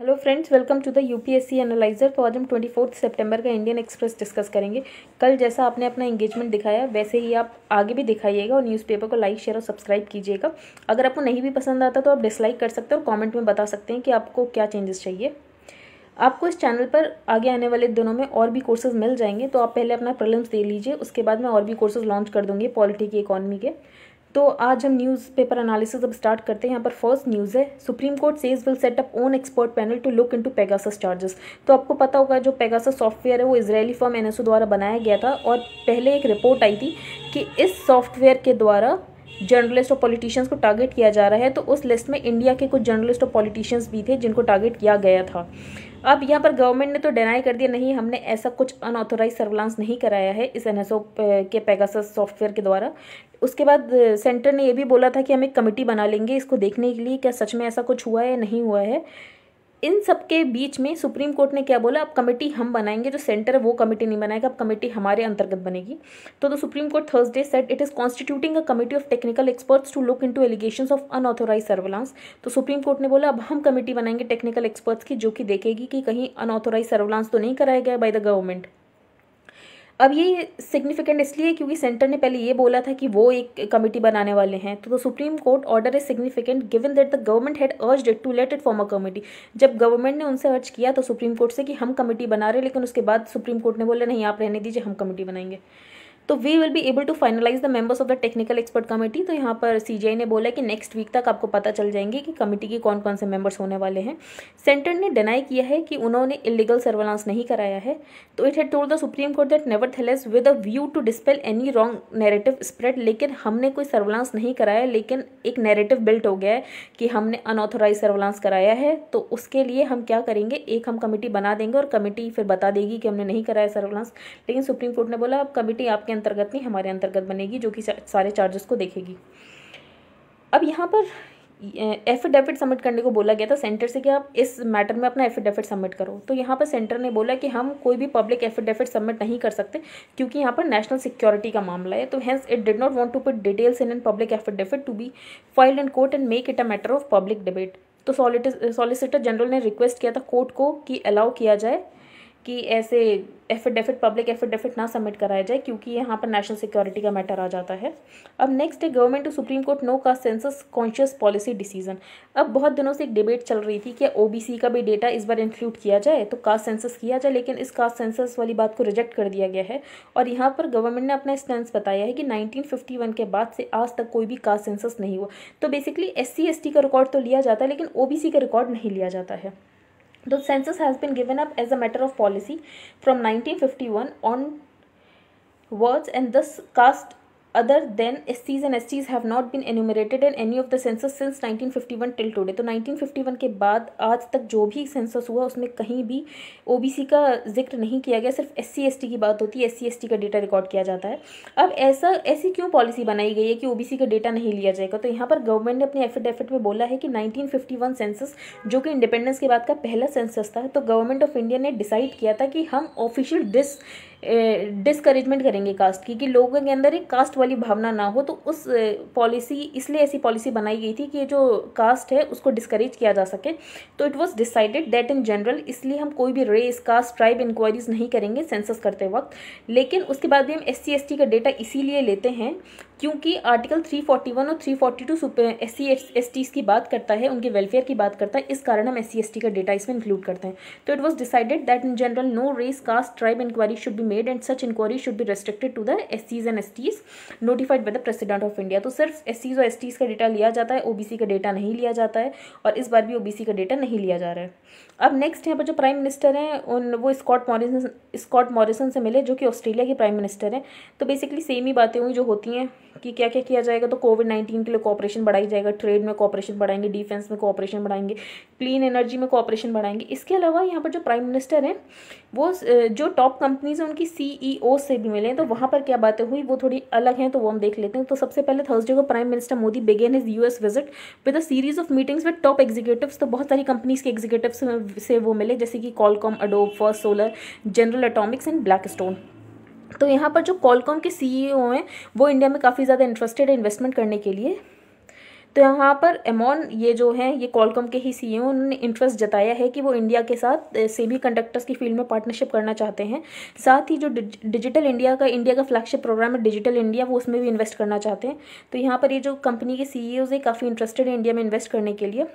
hello friends welcome to the UPSC analyser तो आज हम ट्वेंटी फोर्थ सेप्टेम्बर का इंडियन एक्सप्रेस डिस्कस करेंगे कल जैसा आपने अपना एंगेजमेंट दिखाया वैसे ही आप आगे भी दिखाइएगा और न्यूज़पेपर को लाइक शेयर और सब्सक्राइब कीजिएगा अगर आपको नहीं भी पसंद आता तो आप डिसलाइक कर सकते हैं और कॉमेंट में बता सकते हैं कि आपको क्या चेंजेस चाहिए आपको इस चैनल पर आगे आने वाले दिनों में और भी कोर्सेज मिल जाएंगे तो आप पहले अपना प्रॉब्लम्स दे लीजिए उसके बाद मैं और भी कोर्सेज लॉन्च कर दूँगी पॉलिटी की इकॉनमी के तो आज हम न्यूज़पेपर एनालिसिस अब स्टार्ट करते हैं यहाँ पर फर्स्ट न्यूज़ है Supreme Court says will set up own expert panel to look into Pegasus charges तो आपको पता होगा जो पेगासस सॉफ्टवेयर है वो इसराइली फॉर्म एन द्वारा बनाया गया था और पहले एक रिपोर्ट आई थी कि इस सॉफ्टवेयर के द्वारा जर्नलिस्ट और पॉलिटिशियंस को टारगेट किया जा रहा है तो उस लिस्ट में इंडिया के कुछ जर्नलिस्ट और पॉलिटिशियंस भी थे जिनको टारगेट किया गया था अब यहाँ पर गवर्नमेंट ने तो डिनाई कर दिया नहीं हमने ऐसा कुछ अनऑथोराइज सर्विलांस नहीं कराया है इस एन के पैगास सॉफ्टवेयर के द्वारा उसके बाद सेंटर ने यह भी बोला था कि हम एक कमेटी बना लेंगे इसको देखने के लिए क्या सच में ऐसा कुछ हुआ है या नहीं हुआ है इन सब के बीच में सुप्रीम कोर्ट ने क्या बोला अब कमेटी हम बनाएंगे जो सेंटर है वो कमेटी नहीं बनाएगा अब कमेटी हमारे अंतर्गत बनेगी तो the Supreme Court Thursday said it is constituting a committee of technical experts to look into allegations of unauthorised surveillance तो सुप्रीम कोर्ट ने बोला अब हम कमेटी बनाएंगे टेक्निकल एक्सपर्ट्स की जो कि देखेगी कि कहीं अनऑथोराइज सर्विलांस तो नहीं कराया गया बाय द गवर्नमेंट अब ये सिग्निफिकेंट इसलिए क्योंकि सेंटर ने पहले ये बोला था कि वो एक कमेटी बनाने वाले हैं तो the Supreme Court order is significant given that the government had urged to let it form a committee जब गवर्नमेंट ने उनसे अर्ज किया तो सुप्रीम कोर्ट से कि हम कमेटी बना रहे लेकिन उसके बाद सुप्रीम कोर्ट ने बोला नहीं आप रहने दीजिए हम कमेटी बनाएंगे तो we will be able to finalise the members of the technical expert committee तो यहाँ पर सीजीआई ने बोला कि नेक्स्ट वीक तक आपको पता चल जाएंगे कि कमेटी के कौन कौन से मेंबर्स होने वाले हैं सेंटर ने डिनाई किया है कि उन्होंने इलीगल सर्वेलांस नहीं कराया है तो it had told the Supreme Court that nevertheless with a view to dispel any wrong narrative spread लेकिन हमने कोई सर्वेलांस नहीं कराया लेकिन एक नेरेटिव बिल्ट हो गया है कि हमने अनऑथोराइज सर्वेलांस कराया है तो उसके लिए हम क्या करेंगे एक हम कमेटी बना देंगे और कमेटी फिर बता देगी कि हमने नहीं कराया सर्वेलांस लेकिन सुप्रीम कोर्ट ने बोला अब कमेटी आपके अंतर्गत नहीं हमारे अंतर्गत बनेगी जो कि सारे चार्जेस को देखेगी अब यहाँ पर एफिडेविट सबमिट करने को बोला गया था सेंटर से कि आप इस मैटर में अपना एफिडेविट सबमिट करो तो यहाँ पर सेंटर ने बोला कि हम कोई भी पब्लिक एफिडेविट सबमिट नहीं कर सकते क्योंकि यहाँ पर नेशनल सिक्योरिटी का मामला है तो hence it did not want to put details in an public affidavit to be filed in court and make it a matter of public debate तो सॉलिसिटर जनरल ने रिक्वेस्ट किया था कोर्ट को कि अलाउ किया जाए कि ऐसे एफिडेविट पब्लिक एफिडेविट ना सबमिट कराया जाए क्योंकि यहाँ पर नेशनल सिक्योरिटी का मैटर आ जाता है अब नेक्स्ट है government to Supreme Court no का सेंसस कॉन्शियस पॉलिसी डिसीजन अब बहुत दिनों से एक डिबेट चल रही थी कि ओबीसी का भी डेटा इस बार इंक्लूड किया जाए तो कास्ट सेंसस किया जाए लेकिन इस कास्ट सेंसस वाली बात को रिजेक्ट कर दिया गया है और यहाँ पर गवर्नमेंट ने अपना स्टैंड बताया है कि नाइनटीन के बाद से आज तक कोई भी कास्ट सेंसस नहीं हुआ तो बेसिकली एस सी का रिकॉर्ड तो लिया जाता है लेकिन ओ का रिकॉर्ड नहीं लिया जाता है The census has been given up as a matter of policy from 1951 onwards and thus cast other than other than SCs and STs have not been enumerated in any of since nineteen fifty 1951 till today तो 1951 के बाद आज तक जो भी census हुआ उसमें कहीं भी ओबीसी का जिक्र नहीं किया गया सिर्फ एस सी एस टी की बात होती है एस सी एस टी का डेटा रिकॉर्ड किया जाता है अब ऐसा ऐसी क्यों पॉलिसी बनाई गई है कि ओबीसी का डेटा नहीं लिया जाएगा तो यहाँ पर गवर्नमेंट ने अपने एफिडेविट में बोला है कि 1951 सेंसस जो कि इंडिपेंडेंस के बाद का पहला सेंसस था तो गवर्नमेंट ऑफ इंडिया ने डिसाइड किया था कि हम ऑफिशियल डिस डिस्करेजमेंट करेंगे कास्ट की कि लोगों के अंदर एक कास्ट वाली भावना ना हो तो उस पॉलिसी इसलिए ऐसी पॉलिसी बनाई गई थी कि जो कास्ट है उसको डिस्करेज किया जा सके तो it was decided that in general इसलिए हम कोई भी रेस कास्ट ट्राइब इंक्वायरीज नहीं करेंगे सेंसस करते वक्त लेकिन उसके बाद भी हम एस सी का डेटा इसीलिए लेते हैं क्योंकि आर्टिकल 341 और 342 forty two S C S की बात करता है उनके वेलफेयर की बात करता है इस कारण हम एस सी का डेटा इसमें इंक्लूड करते हैं तो it was decided that in general no race caste tribe inquiry should be made and such inquiry should be restricted to the SCs and STs notified by the President of India तो सिर्फ SCs और STs का data लिया जाता है OBC का data नहीं लिया जाता है और इस बार भी OBC का डेटा नहीं लिया जा रहा है अब नेक्स्ट यहाँ पर जो प्राइम मिनिस्टर हैं उन वो स्कॉट मॉरिसन स्कॉट मॉरिसन से मिले जो कि ऑस्ट्रेलिया के प्राइम मिनिस्टर हैं तो बेसिकली सेम ही बातें हुई जो होती हैं कि क्या क्या किया जाएगा तो कोविड नाइन्टीन के लिए कॉपरेशन बढ़ाई जाएगा ट्रेड में कॉपरेशन बढ़ाएंगे डिफेंस में कॉपरेशन बढ़ाएंगे क्लीन एनर्जी में कॉपरेशन बढ़ाएंगे इसके अलावा यहाँ पर जो प्राइम मिनिस्टर हैं वो जो टॉप कंपनीज हैं उनकी कि सीईओ e से भी मिले तो वहाँ पर क्या बातें हुई वो थोड़ी अलग हैं तो वो हम देख लेते हैं तो सबसे पहले थर्सडे को prime minister Modi began his US visit with a series of meetings with top executive तो बहुत सारी कंपनीज के एग्जीक्यूटिव से वो मिले जैसे कि Qualcomm Adobe First Solar General Atomics and Blackstone तो यहाँ पर जो कॉलकॉम के सीईओ e हैं वो इंडिया में काफ़ी ज़्यादा इंटरेस्टेड है इन्वेस्टमेंट करने के लिए तो यहाँ पर एमॉन ये जो हैं ये कॉलकम के ही सीईओ e उन्होंने इंटरेस्ट जताया है कि वो इंडिया के साथ सेमी कंडक्टर्स की फील्ड में पार्टनरशिप करना चाहते हैं साथ ही जो डिजिटल इंडिया का इंडिया का फ्लैगशिप प्रोग्राम है डिजिटल इंडिया वो उसमें भी इन्वेस्ट करना चाहते हैं तो यहाँ पर ये जो कंपनी के सी ई काफ़ी इंटरेस्टेड है इंडिया में इन्वेस्ट करने के लिए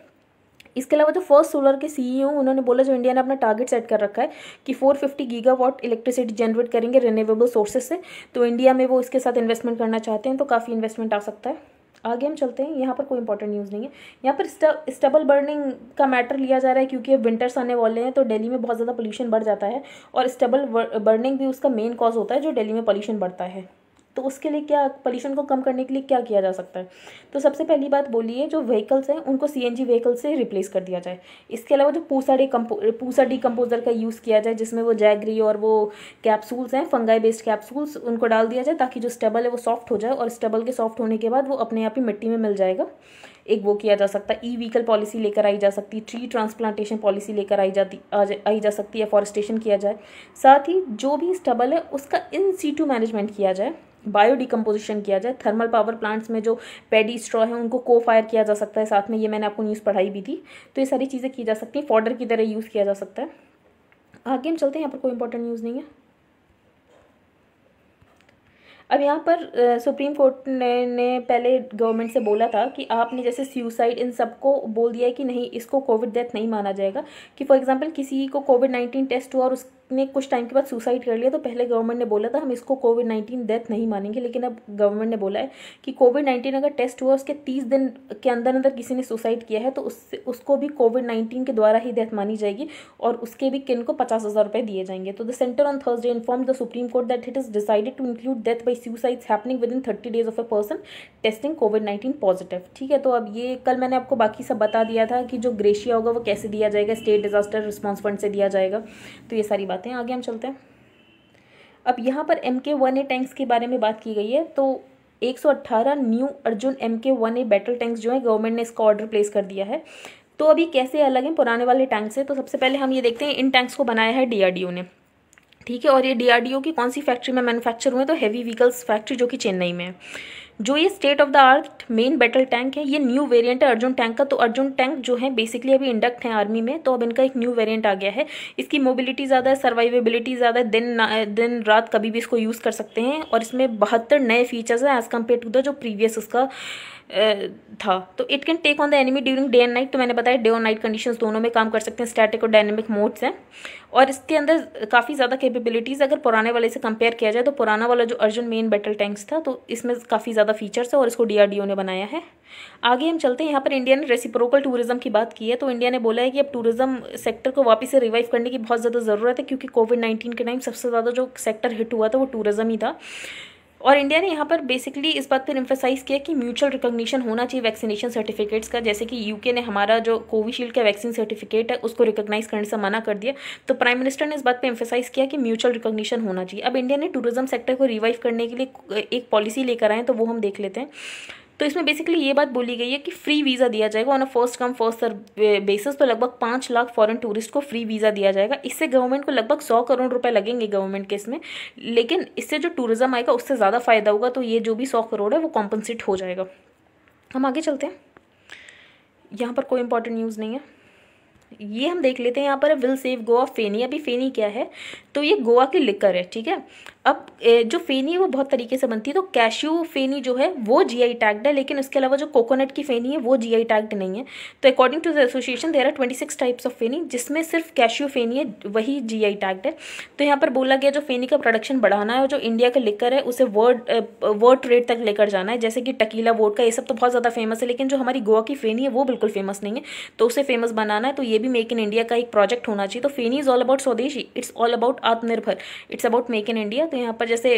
इसके अलावा जो फर्स्ट सोलर के सीईओ e उन्होंने बोला जो इंडिया ने अपना टारगेट सेट कर रखा है कि 450 गीगावाट इलेक्ट्रिसिटी जनरेट करेंगे रिन्यूएबल सोर्सेज से तो इंडिया में वो इसके साथ इन्वेस्टमेंट करना चाहते हैं तो काफ़ी इन्वेस्टमेंट आ सकता है आगे हम चलते हैं यहाँ पर कोई इंपॉर्टेंट न्यूज़ नहीं है यहाँ पर स्टबल बर्निंग का मैटर लिया जा रहा है क्योंकि अब विंटर्स आने वाले हैं तो दिल्ली में बहुत ज़्यादा पोल्यूशन बढ़ जाता है और स्टबल बर्निंग भी उसका मेन कॉज होता है जो दिल्ली में पोल्यूशन बढ़ता है तो उसके लिए क्या पॉल्यूशन को कम करने के लिए क्या किया जा सकता है तो सबसे पहली बात बोलिए जो व्हीकल्स हैं उनको सी एन जी व्हीकल से रिप्लेस कर दिया जाए इसके अलावा जो पूसा डीकम्पो पूसा डिकम्पोजर का यूज़ किया जाए जिसमें वो जैगरी और वो कैप्सूल्स हैं फंगाई बेस्ड कैप्सूल्स उनको डाल दिया जाए ताकि जो स्टबल है वो सॉफ्ट हो जाए और स्टबल के सॉफ्ट होने के बाद वो अपने आप ही मिट्टी में मिल जाएगा एक वो किया जा सकता है ई व्हीकल पॉलिसी लेकर आई जा सकती ट्री ट्रांसप्लांटेशन पॉलिसी लेकर आई जाती आई जा सकती है फॉरेस्टेशन किया जाए साथ ही जो भी स्टबल है उसका इन सीटू मैनेजमेंट किया जाए बायो डिकम्पोजिशन किया जाए थर्मल पावर प्लांट्स में जो पेडी स्ट्रॉ है उनको को फायर किया जा सकता है साथ में ये मैंने आपको न्यूज़ पढ़ाई भी थी तो ये सारी चीज़ें की जा सकती हैं फॉर्डर की तरह यूज़ किया जा सकता है आगे हम चलते हैं यहाँ पर कोई इंपॉर्टेंट न्यूज़ नहीं है अब यहाँ पर सुप्रीम कोर्ट ने, ने पहले गवर्नमेंट से बोला था कि आपने जैसे सुसाइड इन सबको बोल दिया है कि नहीं इसको कोविड डेथ नहीं माना जाएगा कि फॉर एग्जांपल किसी को कोविड नाइन्टीन टेस्ट हुआ और उस ने कुछ टाइम के बाद सुसाइड कर लिया तो पहले गवर्नमेंट ने बोला था हम इसको कोविड नाइन्टीन डेथ नहीं मानेंगे लेकिन अब गवर्नमेंट ने बोला है कि कोविड नाइन्टीन अगर टेस्ट हुआ उसके तीस दिन के अंदर अंदर किसी ने सुसाइड किया है तो उससे उसको भी कोविड नाइन्टीन के द्वारा ही डेथ मानी जाएगी और उसके भी किन को पचास हज़ार रुपये दिए जाएंगे तो the centre on Thursday inform the Supreme Court that it is decided to include death by suicide happening within thirty days of a person testing COVID nineteen positive ठीक है तो अब ये कल मैंने आपको बाकी सब बता दिया था कि जो ग्रेशिया होगा वो कैसे दिया जाएगा स्टेट डिजास्टर रिस्पॉन्स फंड से दिया जाएगा तो ये सारी बात बताते हैं आगे हम चलते हैं अब यहाँ पर एम के वन ए टैंक्स के बारे में बात की गई है तो 118 new Arjun M K one A battle tanks जो है गवर्नमेंट ने इसका ऑर्डर प्लेस कर दिया है तो अभी कैसे अलग हैं पुराने वाले टैंक से तो सबसे पहले हम ये देखते हैं इन टैंक्स को बनाया है डीआरडीओ ने ठीक है और ये डीआरडीओ की कौन सी फैक्ट्री में मैनुफैक्चर हुए तो हैवी व्हीकल्स फैक्ट्री जो कि चेन्नई में है जो ये state of the art main battle tank है ये न्यू वेरिएंट है अर्जुन टैंक का तो अर्जुन टैंक जो है बेसिकली अभी इंडक्ट है आर्मी में तो अब इनका एक न्यू वेरिएंट आ गया है इसकी मोबिलिटी ज़्यादा है सर्वाइवेबिलिटी ज़्यादा है दिन दिन रात कभी भी इसको यूज़ कर सकते हैं और इसमें बहत्तर नए फीचर्स हैं एज़ कम्पेयर टू द जो प्रीवियस उसका था तो it can take on the enemy during day and night तो मैंने बताया डे और नाइट कंडीशंस दोनों में काम कर सकते हैं स्टैटिक और डायनेमिक मोड्स हैं और इसके अंदर काफ़ी ज़्यादा कैपेबिलिटीज़ अगर पुराने वाले से कंपेयर किया जाए तो पुराना वाला जो अर्जुन मेन बैटल टैंक्स था तो इसमें काफ़ी ज़्यादा फीचर्स है और इसको डी ने बनाया है आगे हम चलते हैं यहाँ पर इंडिया ने रेसिप्रोकल टूरिज्म की बात की है तो इंडिया ने बोला है कि अब टूरिज्म सेक्टर को वापस से रिवाइव करने की बहुत ज़्यादा ज़रूरत है क्योंकि कोविड नाइन्टीन के टाइम सबसे ज़्यादा जो सेक्टर हिट हुआ था वो टूरिज्म ही था और इंडिया ने यहाँ पर बेसिकली इस बात पर इम्फेसाइज़ किया कि म्यूचुअल रिकॉग्निशन होना चाहिए वैक्सीनेशन सर्टिफिकेट्स का जैसे कि यूके ने हमारा जो कोविशील्ड का वैक्सीन सर्टिफिकेट है उसको रिकॉग्नाइज करने से मना कर दिया तो प्राइम मिनिस्टर ने इस बात पर इम्फेसाइज़ किया कि म्यूचुअल रिकॉग्निशन होना चाहिए अब इंडिया ने टूरिज्म सेक्टर को रिवाइव करने के लिए एक पॉलिसी लेकर आए तो वो हम देख लेते हैं तो इसमें बेसिकली ये बात बोली गई है कि फ्री वीज़ा दिया जाएगा on a first come first serve basis तो लगभग पाँच लाख फॉरेन टूरिस्ट को फ्री वीज़ा दिया जाएगा इससे गवर्नमेंट को लगभग सौ करोड़ रुपए लगेंगे गवर्नमेंट के इसमें लेकिन इससे जो टूरिज़्म आएगा उससे ज़्यादा फ़ायदा होगा तो ये जो भी सौ करोड़ है वो कॉम्पनसेट हो जाएगा हम आगे चलते हैं यहाँ पर कोई इंपॉर्टेंट न्यूज़ नहीं है ये हम देख लेते हैं यहाँ पर विल सेव गोवा फेनी अभी फेनी क्या है तो ये गोवा की लिकर है ठीक है अब जो फेनी है वो बहुत तरीके से बनती है तो कैश्यू फेनी जो है वो जीआई टैग्ड है लेकिन उसके अलावा जो कोकोनट की फेनी है वो जीआई टैग्ड नहीं है तो according to the association there are twenty six types of feni जिसमें सिर्फ कैश्यू फेनी है वही जीआई टैग्ड है तो यहाँ पर बोला गया जो फेनी का प्रोडक्शन बढ़ाना है और जो इंडिया का लिकर है उसे वर्ड वर्ड ट्रेड तक लेकर जाना है जैसे कि टकीला वोट का ये सब तो बहुत ज़्यादा फेमस है लेकिन जो हमारी गोवा की फेनी है वो बिल्कुल फेमस नहीं है तो उसे फेमस बनाना है तो ये भी मेक इन इंडिया का एक प्रोजेक्ट होना चाहिए तो फेनी इज़ ऑल अबाउट स्वदेशी इट्स ऑल अबाउट आत्मनिर्भर it's about make in India तो यहाँ पर जैसे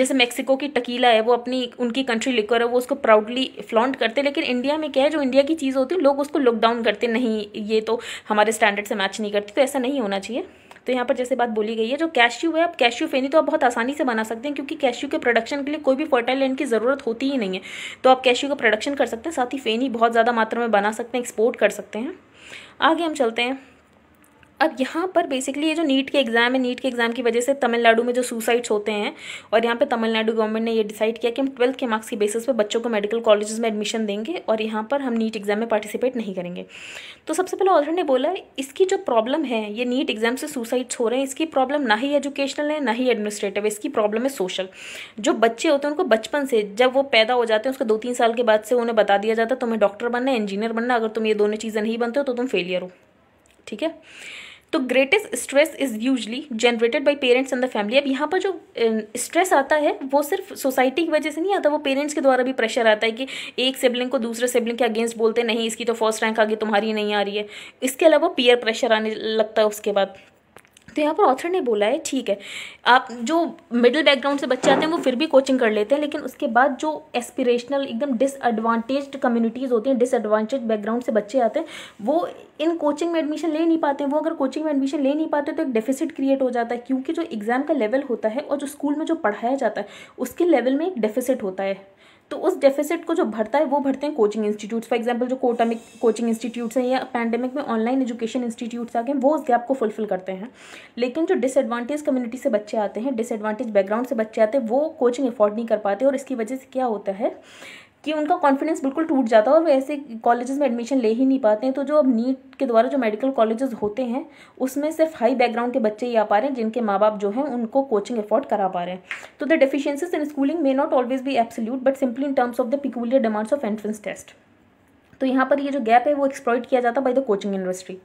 जैसे मेक्सिको की टकीला है वो अपनी उनकी कंट्री लिकर है वो उसको प्राउडली फ्लॉन्ट करते लेकिन इंडिया में क्या है जो इंडिया की चीज़ होती है लोग उसको लुकडाउन करते नहीं ये तो हमारे स्टैंडर्ड से मैच नहीं करती तो ऐसा नहीं होना चाहिए तो यहाँ पर जैसे बात बोली गई है जो कैश्यू है अब कैश्यू फेनी तो आप बहुत आसानी से बना सकते हैं क्योंकि कैश्यू के प्रोडक्शन के लिए कोई भी फर्टाइल लैंड की ज़रूरत होती ही नहीं है तो आप कैश्यू का प्रोडक्शन कर सकते हैं साथ ही फेनी बहुत ज़्यादा मात्रा में बना सकते हैं एक्सपोर्ट कर सकते हैं आगे हम चलते हैं अब यहाँ पर बेसिकली ये जो नीट के एग्ज़ाम है नीट के एग्ज़ाम की वजह से तमिलनाडु में जो सुसाइड्स होते हैं और यहाँ पे तमिलनाडु गवर्नमेंट ने ये डिसाइड किया कि हम ट्वेल्थ के मार्क्स की बेसिस पे बच्चों को मेडिकल कॉलेजेस में एडमिशन देंगे और यहाँ पर हम नीट एग्ज़ाम में पार्टिसिपेट नहीं करेंगे तो सबसे पहले ऑथर ने बोला इसकी जो प्रॉब्लम है ये नीट एग्ज़ाम से सुसाइड्स हो रहे हैं इसकी प्रॉब्लम ना ही एजुकेशनल है ना ही एडमिनिस्ट्रेटिव इसकी प्रॉब्लम है सोशल जो बच्चे होते हैं उनको बचपन से जब वो पैदा हो जाते हैं उसके दो तीन साल के बाद से उन्हें बता दिया जाता है तुम्हें डॉक्टर बनना है इंजीनियर बनना अगर तुम ये दोनों चीज़ें नहीं बनते हो तो तुम फेलियर हो ठीक है तो greatest stress is usually generated by parents and the family अब यहाँ पर जो स्ट्रेस आता है वो सिर्फ सोसाइटी की वजह से नहीं आता वो पेरेंट्स के द्वारा भी प्रेशर आता है कि एक सिबलिंग को दूसरे सिबलिंग के अगेंस्ट बोलते नहीं इसकी तो फर्स्ट रैंक आगे तुम्हारी नहीं आ रही है इसके अलावा पीयर प्रेशर आने लगता है उसके बाद तो यहाँ पर ऑथर ने बोला है ठीक है आप जो मिडिल बैकग्राउंड से बच्चे आते हैं वो फिर भी कोचिंग कर लेते हैं लेकिन उसके बाद जो एस्पिरेशनल एकदम डिसएडवांटेज कम्युनिटीज़ होती हैं डिसएडवांटेज बैकग्राउंड से बच्चे आते हैं वो इन कोचिंग में एडमिशन ले नहीं पाते हैं वो अगर कोचिंग में एडमिशन ले नहीं पाते तो एक डेफिसिट क्रिएट हो जाता है क्योंकि जो एग्ज़ाम का लेवल होता है और जो स्कूल में जो पढ़ाया जाता है उसके लेवल में एक डेफिसिट होता है तो उस डेफिसिट को जो भरता है वो भरते हैं कोचिंग इंस्टीट्यूट्स फॉर एग्जांपल जो कोटा में कोचिंग इंस्टीट्यूट्स हैं या पैंडेमिक में ऑनलाइन एजुकेशन इंस्टीट्यूट्स आ गए वो उस गैप को फुलफिल करते हैं लेकिन जो डिसएडवांटेज कम्युनिटी से बच्चे आते हैं डिसएडवांटेज बैकग्राउंड से बच्चे आते हैं वो कोचिंग अफोर्ड नहीं कर पाते और इसकी वजह से क्या होता है कि उनका कॉन्फिडेंस बिल्कुल टूट जाता है और वो ऐसे कॉलेजेस में एडमिशन ले ही नहीं पाते हैं तो जो अब नीट के द्वारा जो मेडिकल कॉलेजेस होते हैं उसमें सिर्फ हाई बैकग्राउंड के बच्चे ही आ पा रहे हैं जिनके माँ बाप जो हैं उनको कोचिंग अफोर्ड करा पा रहे हैं तो the deficiencies in schooling may not always be absolute but simply in terms of the peculiar demands of entrance test तो यहाँ पर ये जो गैप है वो एक्सप्लॉइट किया जाता है बाई द कोचिंग इंडस्ट्री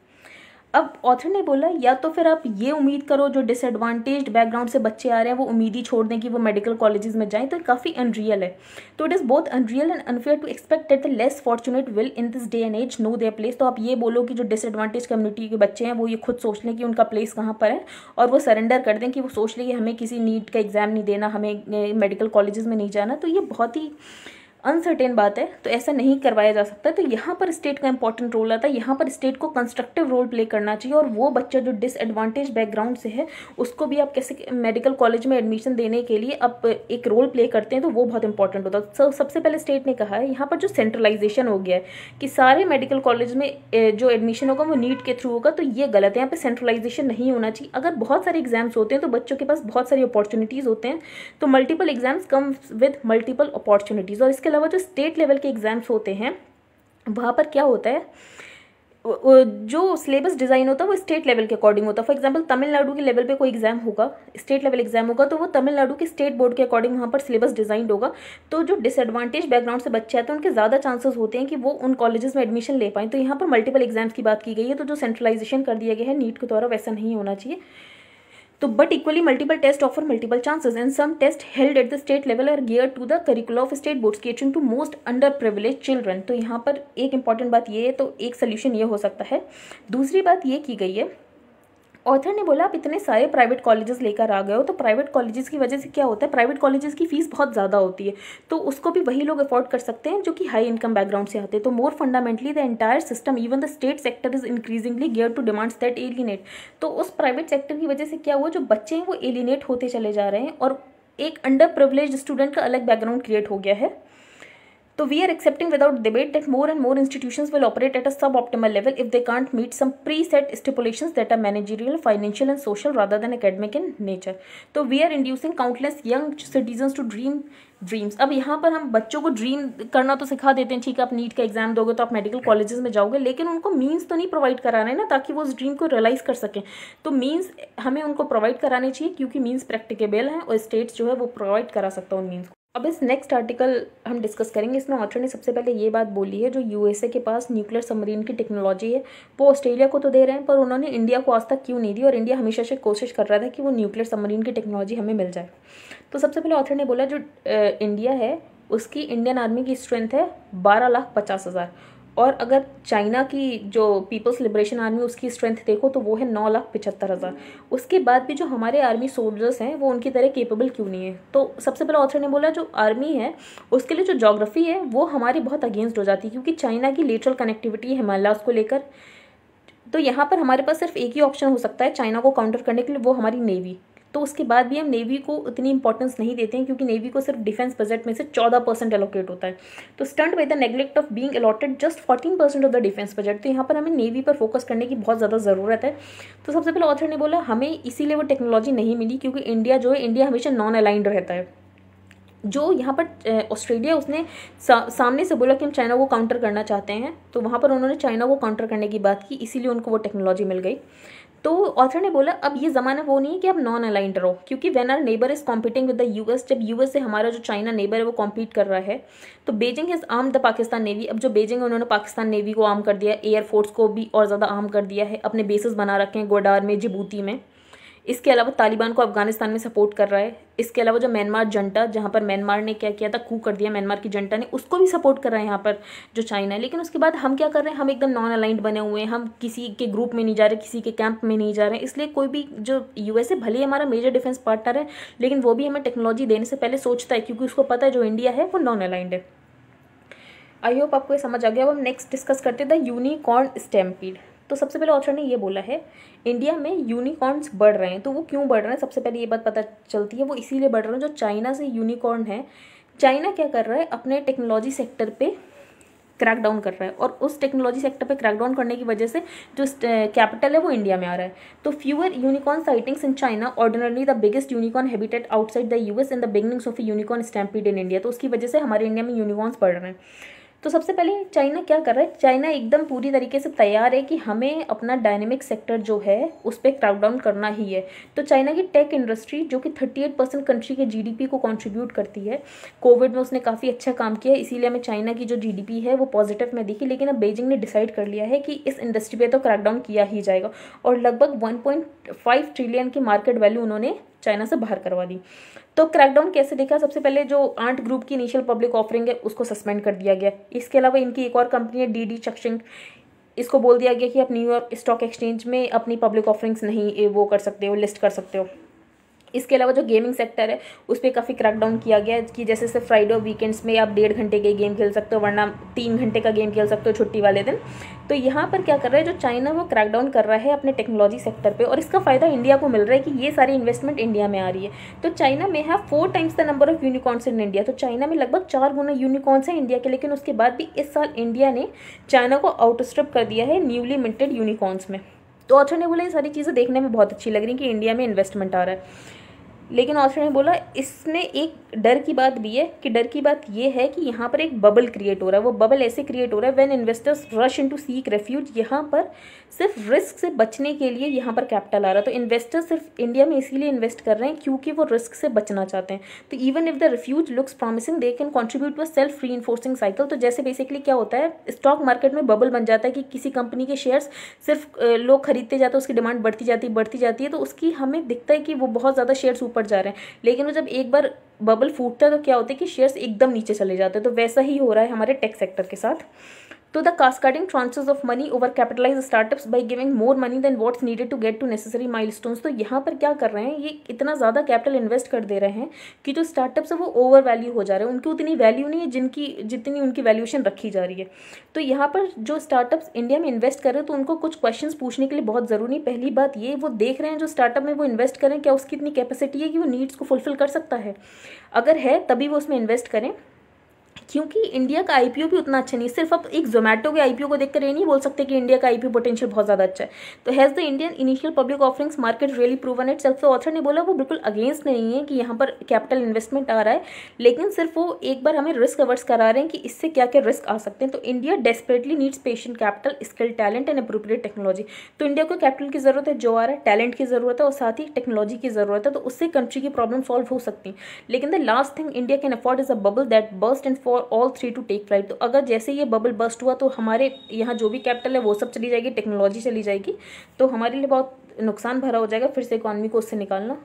अब ऑथर ने बोला या तो फिर आप ये उम्मीद करो जो डिसएडवांटेज बैकग्राउंड से बच्चे आ रहे हैं वो उम्मीद ही छोड़ दें कि वो मेडिकल कॉलेजेस में जाएं तो काफ़ी अनरियल है तो इट इज़ बहुत unreal and unfair to expect that the less fortunate will in this day and age know their place तो आप ये बोलो कि जो डिसएडवांटेज कम्युनिटी के बच्चे हैं वो ये खुद सोच लें कि उनका प्लेस कहाँ पर है और वो सरेंडर कर दें कि वो सोच लें कि हमें किसी नीट का एग्ज़ाम नहीं देना हमें मेडिकल कॉलेज में नहीं जाना तो ये बहुत ही अनसर्टेन बात है तो ऐसा नहीं करवाया जा सकता तो यहाँ पर स्टेट का इंपॉर्टेंट रोल आता है यहाँ पर स्टेट को कंस्ट्रक्टिव रोल प्ले करना चाहिए और वो बच्चा जो डिसएडवांटेज बैकग्राउंड से है उसको भी आप कैसे मेडिकल कॉलेज में एडमिशन देने के लिए आप एक रोल प्ले करते हैं तो वो बहुत इंपॉर्टेंट होता है तो सब सबसे पहले स्टेट ने कहा है यहाँ पर जो सेंट्रलाइजेशन हो गया है कि सारे मेडिकल कॉलेज में जो एडमिशन होगा वो नीट के थ्रू होगा तो ये गलत है यहाँ पर सेंट्रलाइजेशन नहीं होना चाहिए अगर बहुत सारे एग्जाम्स होते हैं तो बच्चों के पास बहुत सारी अपॉर्चुनिटीज़ होते हैं तो multiple exams come with multiple opportunities और इसके अलावा जो स्टेट लेवल के एग्ज़ाम्स होते हैं वहाँ पर क्या होता है जो सिलेबस डिज़ाइन होता है वो स्टेट लेवल के अकॉर्डिंग होता है फॉर एग्जांपल तमिलनाडु के लेवल पे कोई एग्जाम होगा स्टेट लेवल एग्जाम होगा तो वो तमिलनाडु के स्टेट बोर्ड के अकॉर्डिंग वहाँ पर सिलेबस डिजाइंड होगा तो जो डिसएडवांटेज बैकग्राउंड से बच्चे आते हैं उनके ज़्यादा चांसेस होते हैं कि वो उन कॉलेजेस में एडमिशन ले पाएँ तो यहाँ पर मल्टीपल एग्जाम्स की बात की गई है तो जो सेंट्रलाइजेशन कर दिया गया है नीट के द्वारा वैसा नहीं होना चाहिए तो but equally multiple test offer multiple chances and some test held at the state level are gear to the curricular of state board catering to most under privilege children तो यहाँ पर एक इंपॉर्टेंट बात ये है तो एक सोल्यूशन ये हो सकता है दूसरी बात ये की गई है ऑथर ने बोला आप इतने सारे प्राइवेट कॉलेजेस लेकर आ गए हो तो प्राइवेट कॉलेजेस की वजह से क्या होता है प्राइवेट कॉलेजेस की फ़ीस बहुत ज़्यादा होती है तो उसको भी वही लोग अफोर्ड कर सकते हैं जो कि हाई इनकम बैकग्राउंड से आते हैं तो more fundamentally the entire system even the state sector is increasingly gear to demands that alienate तो उस प्राइवेट सेक्टर की वजह से क्या हुआ जो बच्चे हैं वो एलिनेट होते चले जा रहे हैं और एक अंडर प्रिवलेज स्टूडेंट का अलग बैकग्राउंड क्रिएट हो गया है तो we are accepting without debate that more and more institution will operate at a suboptimal level if they can't meet some preset stipulation that are managerial financial and social rather than academic in nature तो we are inducing countless young citizen to dream dreams अब यहाँ पर हम बच्चों को dream करना तो सिखा देते हैं ठीक है आप नीट का एग्जाम दोगे तो आप मेडिकल कॉलेज में जाओगे लेकिन उनको मीन्स तो नहीं प्रोवाइड करा रहे ना ताकि वो उस ड्रीम को रियलाइज कर सकें तो मीन्स हमें उनको प्रोवाइड कराने चाहिए क्योंकि मीन्स प्रैक्टिकेबल हैं और स्टेट्स जो है वो प्रोवाइड करा सकता है उन मीन्स को अब इस नेक्स्ट आर्टिकल हम डिस्कस करेंगे इसमें ऑथर ने सबसे पहले ये बात बोली है जो यूएसए के पास न्यूक्लियर सबमरीन की टेक्नोलॉजी है वो ऑस्ट्रेलिया को तो दे रहे हैं पर उन्होंने इंडिया को आज तक क्यों नहीं दी और इंडिया हमेशा से कोशिश कर रहा था कि वो न्यूक्लियर सबमरीन की टेक्नोलॉजी हमें मिल जाए तो सबसे पहले ऑथर ने बोला जो इंडिया है उसकी इंडियन आर्मी की स्ट्रेंथ है बारह लाख पचास हज़ार और अगर चाइना की जो पीपल्स लिबरेशन आर्मी उसकी स्ट्रेंथ देखो तो वो है नौ लाख पिचहत्तर हज़ार उसके बाद भी जो हमारे आर्मी सोल्जर्स हैं वो उनकी तरह केपेबल क्यों नहीं है तो सबसे पहले ऑथर ने बोला जो आर्मी है उसके लिए जो जोग्राफी है वो हमारी बहुत अगेंस्ट हो जाती है क्योंकि चाइना की लेटरल कनेक्टिविटी है मल्लास को लेकर तो यहाँ पर हमारे पास सिर्फ एक ही ऑप्शन हो सकता है चाइना को काउंटर करने के लिए वो हमारी नेवी तो उसके बाद भी हम नेवी को उतनी इंपॉर्टेंस नहीं देते हैं क्योंकि नेवी को सिर्फ डिफेंस बजट में से चौदह परसेंट एलोकेट होता है तो stunt by the neglect of being allotted just fourteen percent of the defence budget तो यहाँ पर हमें नेवी पर फोकस करने की बहुत ज़्यादा ज़रूरत है तो सबसे पहले ऑथर ने बोला हमें इसीलिए वो टेक्नोलॉजी नहीं मिली क्योंकि इंडिया जो है इंडिया हमेशा नॉन अलाइंड रहता है जो यहाँ पर ऑस्ट्रेलिया उसने सा, सामने से बोला कि हम चाइना को काउंटर करना चाहते हैं तो वहाँ पर उन्होंने चाइना को काउंटर करने की बात की इसीलिए उनको वो टेक्नोलॉजी मिल गई तो ऑथर ने बोला अब ये ज़माना वो नहीं है कि आप नॉन अलाइंट रहो क्योंकि when our neighbour is competing with the US जब यूएस से हमारा जो चाइना नेबर है वो कॉम्पीट कर रहा है तो Beijing has arm the Pakistan navy अब जो बेजिंग है उन्होंने पाकिस्तान नेवी को आर्म कर दिया एयरफोर्स को भी और ज़्यादा आर्म कर दिया है अपने बेसिस बना रखे हैं गोडार में जिबूती में इसके अलावा तालिबान को अफगानिस्तान में सपोर्ट कर रहा है इसके अलावा जो म्यांमार जनता जहाँ पर म्यांमार ने क्या किया था कू कर दिया म्यांमार की जनता ने उसको भी सपोर्ट कर रहा है यहाँ पर जो चाइना है लेकिन उसके बाद हम क्या कर रहे हैं हम एकदम नॉन अलाइंट बने हुए हैं हम किसी के ग्रुप में नहीं जा रहे किसी के कैंप में नहीं जा रहे हैं इसलिए कोई भी जो यूएसए भले ही हमारा मेजर डिफेंस पार्टनर है लेकिन वो भी हमें टेक्नोलॉजी देने से पहले सोचता है क्योंकि उसको पता है जो इंडिया है वो नॉन अलाइंड है आई होप आपको ये समझ आ गया अब हम नेक्स्ट डिस्कस करते द यूनिकॉर्न स्टैम्पीड तो सबसे पहले ऑथर ने ये बोला है इंडिया में यूनिकॉर्न्स बढ़ रहे हैं तो वो क्यों बढ़ रहे हैं सबसे पहले ये बात पता चलती है वो इसीलिए बढ़ रहे हैं जो चाइना से यूनिकॉर्न है चाइना क्या कर रहा है अपने टेक्नोलॉजी सेक्टर पर क्रैकडाउन कर रहा है और उस टेक्नोलॉजी सेक्टर पर क्रैकडाउन करने की वजह से जो कैपिटल है वो इंडिया में आ रहा है तो fewer unicorn sightings in China ordinarily the biggest unicorn habitat outside the US in the beginnings of unicorn stampede in India तो उसकी वजह से हमारे इंडिया में यूनिकॉर्न्स बढ़ रहे हैं तो सबसे पहले चाइना क्या कर रहा है चाइना एकदम पूरी तरीके से तैयार है कि हमें अपना डायनेमिक सेक्टर जो है उस पर क्राउडाउन करना ही है तो चाइना की टेक इंडस्ट्री जो कि थर्टी एट परसेंट कंट्री के जीडीपी को कंट्रीब्यूट करती है कोविड में उसने काफ़ी अच्छा काम किया इसीलिए हमें चाइना की जो जी है वो पॉजिटिव में दिखी लेकिन अब बेजिंग ने डिसाइड कर लिया है कि इस इंडस्ट्री पर तो क्रैकडाउन किया ही जाएगा और लगभग वन पॉइंट फाइव ट्रिलियन की मार्केट वैल्यू उन्होंने चाइना से बाहर करवा दी तो क्रैकडाउन कैसे देखा सबसे पहले जो आठ ग्रुप की इनिशियल पब्लिक ऑफरिंग है उसको सस्पेंड कर दिया गया इसके अलावा इनकी एक और कंपनी है डी डी चक्शिंग इसको बोल दिया गया कि आप न्यूयॉर्क स्टॉक एक्सचेंज में अपनी पब्लिक ऑफरिंग्स नहीं वो कर सकते हो लिस्ट कर सकते हो इसके अलावा जो गेमिंग सेक्टर है उस पर काफ़ी क्रैकडाउन किया गया कि जैसे जैसे फ्राइडे और वीकेंड्स में आप डेढ़ घंटे के गेम खेल सकते हो वरना तीन घंटे का गेम खेल सकते हो छुट्टी वाले दिन तो यहाँ पर क्या कर रहा है जो चाइना वो क्रैकडाउन कर रहा है अपने टेक्नोलॉजी सेक्टर पर और इसका फ़ायदा इंडिया को मिल रहा है कि ये सारी इन्वेस्टमेंट इंडिया में आ रही है तो चाइना में है four times the number of unicorns in India तो चाइना में लगभग चार गुना यूनिकॉन्स हैं इंडिया के लेकिन उसके बाद भी इस साल इंडिया ने चाइना को आउटस्ट्रिप कर दिया है न्यूली मिंटेड यूनिकॉन्स में तो ऑथर ने बोला ये सारी चीज़ें देखने में बहुत अच्छी लग रही कि इंडिया में इन्वेस्टमेंट आ रहा है लेकिन ऑस्ट्रेलिया ने बोला इसमें एक डर की बात भी है कि डर की बात यह है कि यहाँ पर एक बबल क्रिएट हो रहा है वो बबल ऐसे क्रिएट हो रहा है when investors rush into seek refuge यहाँ पर सिर्फ रिस्क से बचने के लिए यहाँ पर कैपिटल आ रहा है तो इन्वेस्टर्स सिर्फ इंडिया में इसीलिए इन्वेस्ट कर रहे हैं क्योंकि वो रिस्क से बचना चाहते हैं तो even if the refuge looks promising they can contribute to self reinforcing cycle तो जैसे बेसिकली क्या होता है स्टॉक मार्केट में बबल बन जाता है कि किसी कंपनी के शेयर्स सिर्फ लोग खरीदते जाते हैं उसकी डिमांड बढ़ती जाती बढ़ती जाती है तो उसकी हमें दिखता है कि वो बहुत ज़्यादा शेयर्स ऊपर ऊपर जा रहे हैं लेकिन वो जब एक बार बबल फूटता है तो क्या होता है कि शेयर्स एकदम नीचे चले जाते हैं तो वैसा ही हो रहा है हमारे टेक सेक्टर के साथ to the cascading of of money over capitalized startups by giving more money than what's needed to get to necessary milestones तो यहाँ पर क्या कर रहे हैं ये इतना ज़्यादा कैपिटल इन्वेस्ट कर दे रहे हैं कि जो स्टार्टअप्स है वो ओवर वैल्यू हो जा रहे हैं उनकी उतनी वैल्यू नहीं है जिनकी जितनी उनकी वैल्यूशन रखी जा रही है तो यहाँ पर जो स्टार्टअप्स इंडिया में इन्वेस्ट कर रहे हैं तो उनको कुछ क्वेश्चन पूछने के लिए बहुत ज़रूरी पहली बात ये वो देख रहे हैं जो स्टार्टअप में वो इन्वेस्ट करें क्या उसकी इतनी कैपेसिटी है कि वो नीड्स को फुलफिल कर सकता है अगर है तभी वो उसमें इन्वेस्ट करें क्योंकि इंडिया का आईपीओ भी उतना अच्छा नहीं सिर्फ आप एक जोमेटो के आईपीओ को देखकर ये नहीं बोल सकते कि इंडिया का आईपीओ पोटेंशियल बहुत ज़्यादा अच्छा है तो has the Indian initial public offerings market really proven itself author ने बोला वो बिल्कुल अगेंस्ट नहीं है कि यहाँ पर कैपिटल इन्वेस्टमेंट आ रहा है लेकिन सिर्फ वो एक बार हमें रिस्क अवर्स करा रहे हैं कि इससे क्या क्या रिस्क आ सकते हैं तो India desperately needs patient capital skill talent and appropriate technology तो इंडिया को कैपिटल की ज़रूरत है जो आ रहा है टैलेंट की ज़रूरत है और साथ ही टेक्नोलॉजी की ज़रूरत है तो उससे कंट्री की प्रॉब्लम सॉल्व हो सकती है लेकिन the last thing India can afford is a bubble that burst and for for all three to take flight तो अगर जैसे ये बबल बस्ट हुआ तो हमारे यहाँ जो भी कैपिटल है वो सब चली जाएगी टेक्नोलॉजी चली जाएगी तो हमारे लिए बहुत नुकसान भरा हो जाएगा फिर से इकॉनमी को उससे निकालना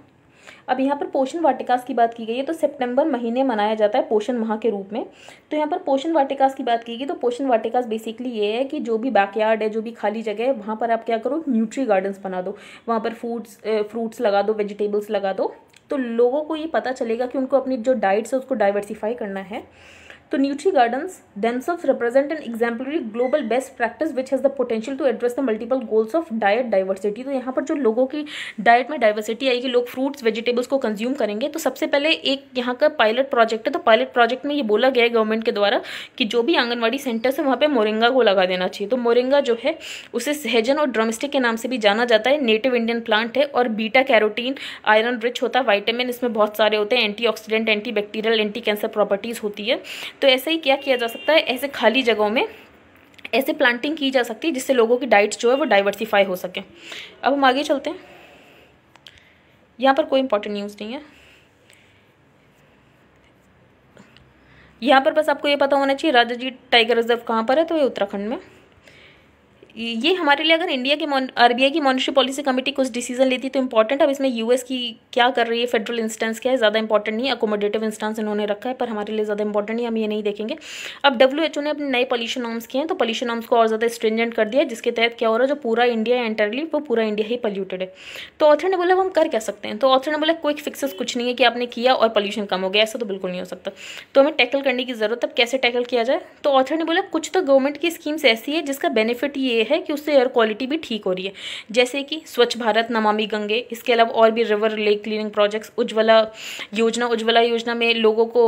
अब यहाँ पर पोषण वाटिकास की बात की गई है तो सितंबर महीने मनाया जाता है पोषण माह के रूप में तो यहाँ पर पोषण वाटिकास की बात की गई तो पोषण वाटिकास बेसिकली ये है कि जो भी बैकयार्ड है जो भी खाली जगह है वहाँ पर आप क्या करो न्यूट्री गार्डन्स बना दो वहाँ पर फूड्स फ्रूट्स लगा दो वेजिटेबल्स लगा दो तो लोगों को ये पता चलेगा कि उनको अपनी जो डाइट्स है उसको डाइवर्सीफाई करना है तो Nutri Gardens themselves represent an exemplary global best practice which has the potential to address the multiple goals of diet diversity तो यहाँ पर जो लोगों की डायट में डाइवर्सिटी आएगी लोग फ्रूट्स वेजिटेबल्स को कंज्यूम करेंगे तो सबसे पहले एक यहाँ का पायलट प्रोजेक्ट है तो पायलट प्रोजेक्ट में ये बोला गया है गवर्नमेंट के द्वारा कि जो भी आंगनबाड़ी सेंटर्स है वहाँ पर मोरिंगा को लगा देना चाहिए तो मोरिंगा जो है उसे सहजन और ड्रमस्टिक के नाम से भी जाना जाता है नेटिव इंडियन प्लांट है और बीटा कैरोटीन आयरन रिच होता है वाइटामिन इसमें बहुत सारे होते हैं antioxidant antibacterial anti cancer properties होती है तो ऐसे ही क्या किया जा सकता है ऐसे खाली जगहों में ऐसे प्लांटिंग की जा सकती है जिससे लोगों की डाइट जो है वो डाइवर्सिफाई हो सके अब हम आगे चलते हैं यहाँ पर कोई इंपॉर्टेंट न्यूज़ नहीं है यहाँ पर बस आपको ये पता होना चाहिए राजा जी टाइगर रिजर्व कहाँ पर है तो ये उत्तराखंड में ये हमारे लिए अगर इंडिया के आरबीआई की मॉनिटरी पॉलिसी कमेटी कुछ डिसीजन लेती तो इंपॉर्टेंट अब इसमें यूएस की क्या कर रही है फेडरल इंस्टेंस क्या है ज़्यादा इंपॉर्टेंट नहीं अकोमोडेटिव इंस्टेंस इन्होंने रखा है पर हमारे लिए ज़्यादा इंपॉर्टेंट नहीं हम ये नहीं देखेंगे अब डब्ल्यू ने अपने नए पॉल्यूशन नॉर्म्स किए हैं तो पॉल्यूशन नॉर्म्स को और ज़्यादा स्ट्रेंजेंट कर दिया जिसके तहत क्या हो रहा है जो पूरा इंडिया है एंटरली वो पूरा इंडिया ही पॉल्यूटेड है तो ऑथर ने बोला हम कर क्या सकते हैं तो ऑथर ने बोला कोई फिक्सेस कुछ नहीं है कि आपने किया और पॉल्यूशन कम हो गया ऐसा तो बिल्कुल नहीं हो सकता तो हमें टैकल करने की ज़रूरत अब कैसे टैकल किया जाए तो ऑथर ने बोला कुछ तो गवर्नमेंट की स्कीम्स ऐसी है जिसका बेनिफिट ये है कि उससे एयर क्वालिटी भी ठीक हो रही है जैसे कि स्वच्छ भारत नमामि गंगे इसके अलावा और भी river lake cleaning projects Ujjwala Yojana Ujjwala योजना में लोगों को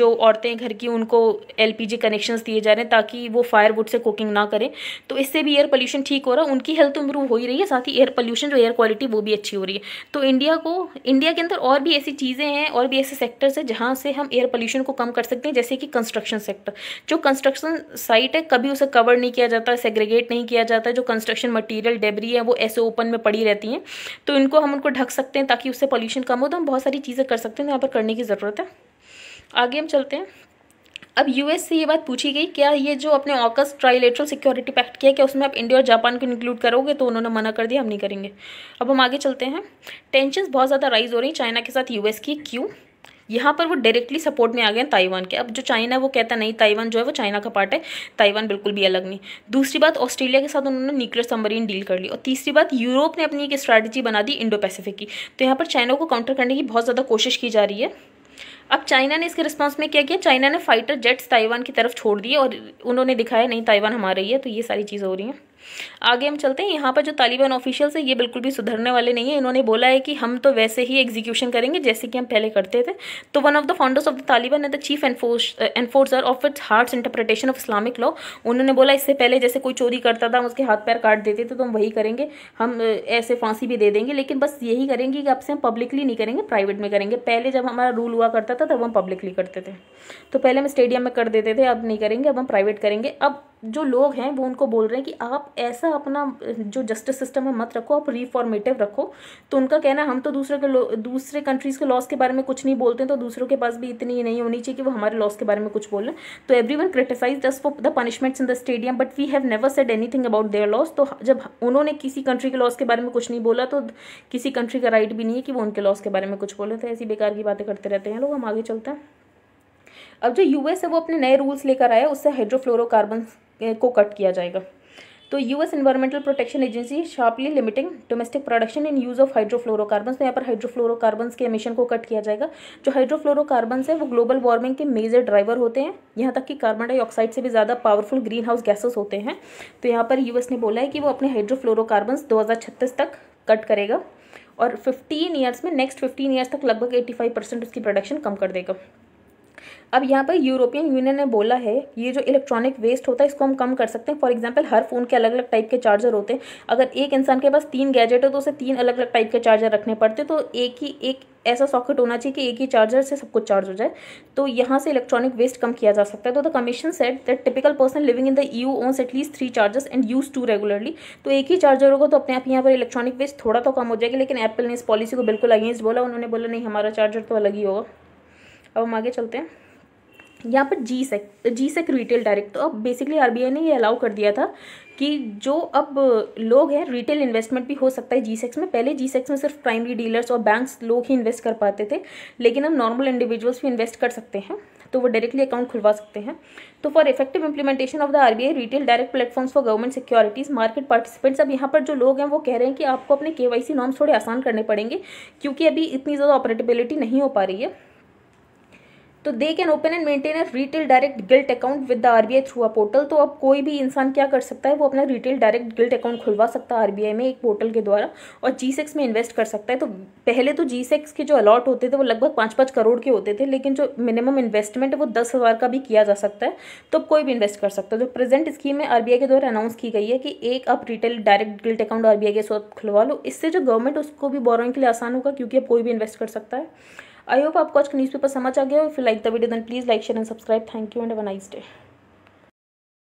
जो औरतें घर की उनको एलपीजी कनेक्शंस दिए जा रहे हैं ताकि वो फायरवुड से कुकिंग ना करें तो इससे भी एयर पोल्यूशन ठीक हो रहा है उनकी हेल्थ इंप्रूव हो ही रही है साथ ही एयर पोल्यूशन जो एयर क्वालिटी वो भी अच्छी हो रही है तो इंडिया को इंडिया के अंदर और भी ऐसी चीज़ें हैं और भी ऐसे सेक्टर्स हैं जहाँ से हम एयर पोल्यूशन को कम कर सकते हैं जैसे कि कंस्ट्रक्शन सेक्टर जो कंस्ट्रक्शन साइट है कभी उसे कवर नहीं किया जाता सेग्रीगेट नहीं किया जाता जो कंस्ट्रक्शन मटेरियल डेबरी है वो ऐसे ओपन में पड़ी रहती हैं तो इनको हम उनको ढक सकते हैं ताकि उससे पॉल्यूशन कम हो तो हम बहुत सारी चीज़ें कर सकते हैं तो यहाँ पर करने की ज़रूरत है आगे हम चलते हैं अब यूएस से ये बात पूछी गई क्या ये जो अपने ऑकस ट्राइलेट्रल सिक्योरिटी पैक्ट किया क्या उसमें आप इंडिया और जापान को इंक्लूड करोगे तो उन्होंने मना कर दिया हम नहीं करेंगे अब हम आगे चलते हैं टेंशन बहुत ज़्यादा राइज हो रही चाइना के साथ यूएस की क्यों यहाँ पर वो डायरेक्टली सपोर्ट में आ गए ताइवान के अब जो चाइना वो कहता नहीं ताइवान जो है वो चाइना का पार्ट है ताइवान बिल्कुल भी अलग नहीं दूसरी बात ऑस्ट्रेलिया के साथ उन्होंने न्यूक्लियर सबमरीन डील कर ली और तीसरी बात यूरोप ने अपनी एक स्ट्रैटेजी बना दी इंडो पैसिफिक की तो यहाँ पर चाइना को काउंटर करने की बहुत ज़्यादा कोशिश की जा रही है अब चाइना ने इसके रिस्पांस में क्या किया चाइना ने फाइटर जेट्स ताइवान की तरफ छोड़ दिए और उन्होंने दिखाया नहीं ताइवान हमारा ही है तो ये सारी चीज़ें हो रही हैं आगे हम चलते हैं यहाँ पर जो तालिबान ऑफिशियल्स है ये बिल्कुल भी सुधरने वाले नहीं है इन्होंने बोला है कि हम तो वैसे ही एग्जीक्यूशन करेंगे जैसे कि हम पहले करते थे तो one of the founders of the Taliban है the chief enforcer of its harsh interpretation of Islamic law उन्होंने बोला इससे पहले जैसे कोई चोरी करता था हम उसके हाथ पैर काट देते थे तो हम वही करेंगे हम uh, ऐसे फांसी भी दे देंगे लेकिन बस यही करेंगे कि आपसे हम पब्लिकली नहीं करेंगे प्राइवेट में करेंगे पहले जब हमारा रूल हुआ करता था तब हम पब्लिकली करते थे तो पहले हम स्टेडियम में कर देते थे अब नहीं करेंगे अब हम प्राइवेट करेंगे अब जो लोग हैं वो उनको बोल रहे हैं कि आप ऐसा अपना जो जस्टिस सिस्टम है मत रखो आप रिफॉर्मेटिव रखो तो उनका कहना हम तो दूसरे के दूसरे कंट्रीज़ के लॉस के बारे में कुछ नहीं बोलते तो दूसरों के पास भी इतनी नहीं होनी चाहिए कि वो हमारे लॉस के बारे में कुछ बोलें तो everyone criticise just for the punishments in the stadium but we have never said anything about their laws तो जब उन्होंने किसी कंट्री के लॉस के बारे में कुछ नहीं बोला तो किसी कंट्री का राइट भी नहीं है कि वो उनके लॉस के बारे में कुछ बोले तो ऐसी बेकार की बातें करते रहते हैं लोग हम आगे चलते हैं अब जो यूएस है वो अपने नए रूल्स लेकर आया उससे हाइड्रोफ्लोरोकार्बन को कट किया जाएगा तो US environmental protection agency sharply limiting domestic production in use of hydrofluorocarbons तो यहाँ पर हाइड्रोफ्लोरोकार्बन्स के एमिशन को कट किया जाएगा जो हाइड्रोफ्लोरोकार्बन्स है वो ग्लोबल वार्मिंग के मेजर ड्राइवर होते हैं यहाँ तक कि कार्बन डाइऑक्साइड से भी ज़्यादा पावरफुल ग्रीन हाउस गैसेस होते हैं तो यहाँ पर यूएस ने बोला है कि वो अपने हाइड्रोफ्लोरोकार्बन्स छत्तीस तक कट करेगा और 15 ईयर्स में नेक्स्ट 15 ईयर्स तक लगभग 85 परसेंट उसकी प्रोडक्शन कम कर देगा अब यहाँ पर यूरोपियन यूनियन ने बोला है ये जो इलेक्ट्रॉनिक वेस्ट होता है इसको हम कम कर सकते हैं फॉर एग्जाम्पल हर फ़ोन के अलग अलग टाइप के चार्जर होते हैं अगर एक इंसान के पास तीन गैजेट हो तो उसे तीन अलग अलग टाइप के चार्जर रखने पड़ते तो एक ही एक ऐसा सॉकेट होना चाहिए कि एक ही चार्जर से सब कुछ चार्ज हो जाए तो यहाँ से इलेक्ट्रॉनिक वेस्ट कम किया जा सकता है तो the commission said that typical person living in the EU owns at least three chargers and use two regularly तो एक ही चार्जर होगा तो अपने आप यहाँ पर इलेक्ट्रॉनिक वेस्ट थोड़ा तो कम हो जाएगा लेकिन एप्पल ने इस पॉलिसी को बिल्कुल अगेंस्ट बोला उन्होंने बोला नहीं हमारा चार्जर तो अलग ही होगा अब हम आगे चलते हैं यहाँ पर जी सेक जी सेक रिटेल डायरेक्ट तो अब बेसिकली आरबीआई ने ये अलाउ कर दिया था कि जो अब लोग हैं रिटेल इन्वेस्टमेंट भी हो सकता है जी सेक्स में पहले जी सेक्स में सिर्फ प्राइमरी डीलर्स और बैंक्स लोग ही इन्वेस्ट कर पाते थे लेकिन अब नॉर्मल इंडिविजुअल्स भी इन्वेस्ट कर सकते हैं तो वो डायरेक्टली अकाउंट खुलवा सकते हैं तो for effective implementation of the RBI retail direct platforms for government securities market participants अब यहाँ पर जो लोग हैं वो कह रहे हैं कि आपको अपने केवाईसी नॉर्म्स थोड़े आसान करने पड़ेंगे क्योंकि अभी इतनी ज़्यादा ऑपरेटेबिलिटी नहीं हो पा रही है तो they can open and maintain a retail direct gilt account with the RBI through a portal तो अब कोई भी इंसान क्या कर सकता है वो अपना रिटेल डायरेक्ट गिल्ट अकाउंट खुलवा सकता है आरबीआई में एक पोर्टल के द्वारा और जी e में इन्वेस्ट कर सकता है तो पहले तो जी e के जो अलॉट होते थे वो लगभग पाँच पाँच करोड़ के होते थे लेकिन जो मिनिमम इन्वेस्टमेंट है वो दस हज़ार का भी किया जा सकता है तो कोई भी इन्वेस्ट कर सकता है जो प्रेजेंट स्कीम है आरबीआई के द्वारा अनाउंस की गई है कि एक आप retail direct gilt account RBI के साथ खुलवा लो इससे जो गवर्नमेंट उसको भी बोरोइंग के लिए आसान होगा क्योंकि अब कोई भी इन्वेस्ट कर सकता है आई होप आपको आज का न्यूज़पेपर समझ आ गया if you like the video then please like share and subscribe thank you and a nice day